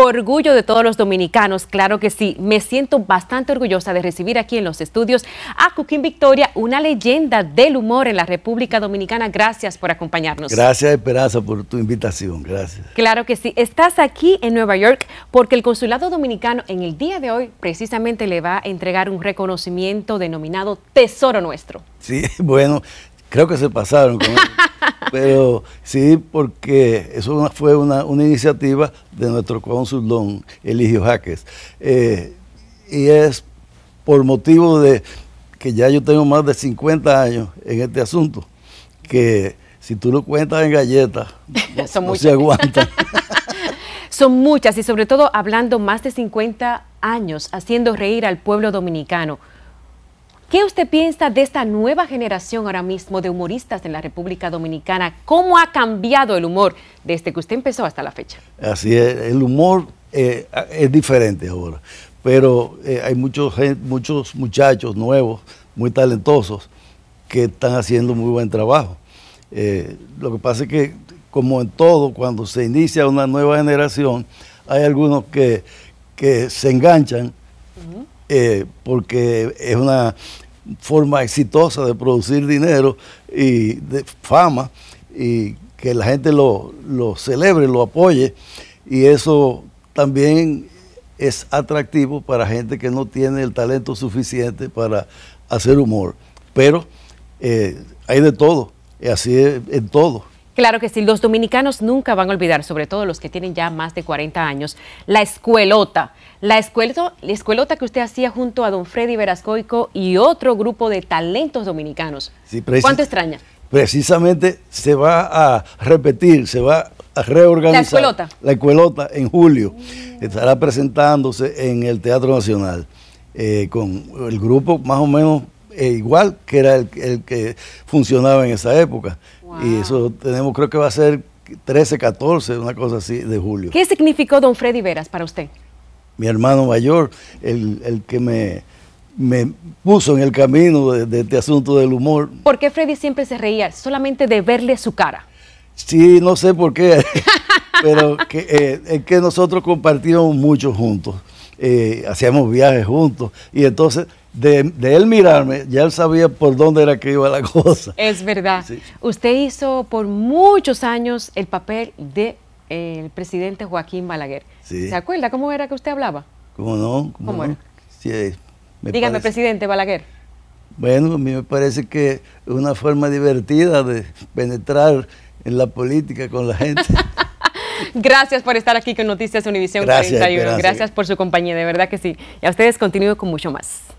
orgullo de todos los dominicanos, claro que sí. Me siento bastante orgullosa de recibir aquí en los estudios a Coquín Victoria, una leyenda del humor en la República Dominicana. Gracias por acompañarnos. Gracias, Esperanza, por tu invitación. Gracias. Claro que sí. Estás aquí en Nueva York porque el Consulado Dominicano en el día de hoy precisamente le va a entregar un reconocimiento denominado Tesoro Nuestro. Sí, bueno, creo que se pasaron con pero sí, porque eso fue una, iniciativa de nuestro cónsul don Eligio Jaques. Eh, y es por motivo de que ya yo tengo más de 50 años en este asunto, que si tú lo cuentas en galletas, no se aguanta. Son muchas y sobre todo hablando más de 50 años, haciendo reír al pueblo dominicano. ¿Qué usted piensa de esta nueva generación ahora mismo de humoristas en la República Dominicana? ¿Cómo ha cambiado el humor desde que usted empezó hasta la fecha? Así es, el humor eh, es diferente ahora, pero eh, hay muchos, muchos muchachos nuevos, muy talentosos, que están haciendo muy buen trabajo. Eh, lo que pasa es que, como en todo, cuando se inicia una nueva generación, hay algunos que, se enganchan eh, porque es una forma exitosa de producir dinero y de fama y que la gente lo, celebre, lo apoye y eso también es atractivo para gente que no tiene el talento suficiente para hacer humor. Pero eh, hay de todo, así es en todo. Claro que sí, los dominicanos nunca van a olvidar, sobre todo los que tienen ya más de 40 años, la escuelota, la escuelota, que usted hacía junto a don Freddy Verascoico y otro grupo de talentos dominicanos. Sí, ¿Cuánto extraña? Precisamente se va a repetir, se va a reorganizar. La escuelota. La escuelota en julio. Estará presentándose en el Teatro Nacional eh, con el grupo más o menos eh, igual que era el, que funcionaba en esa época. Y eso tenemos, creo que va a ser 13, 14, una cosa así de julio. ¿Qué significó don Freddy Veras para usted? mi hermano mayor, el, que me, puso en el camino de, este asunto del humor. ¿Por qué Freddy siempre se reía? Solamente de verle su cara. Sí, no sé por qué, pero que, eh, es que nosotros compartimos mucho juntos, eh, hacíamos viajes juntos y entonces de, él mirarme, ya él sabía por dónde era que iba la cosa. Es verdad. Usted hizo por muchos años el papel de el presidente Joaquín Balaguer. ¿Se acuerda cómo era que usted hablaba? ¿Cómo no? ¿Cómo, eh, Dígame, presidente Balaguer. Bueno, a mí me parece que es una forma divertida de penetrar en la política con la gente. gracias por estar aquí con Noticias Univisión 41. Gracias. gracias por su compañía, de verdad que sí. Y a ustedes continúo con mucho más.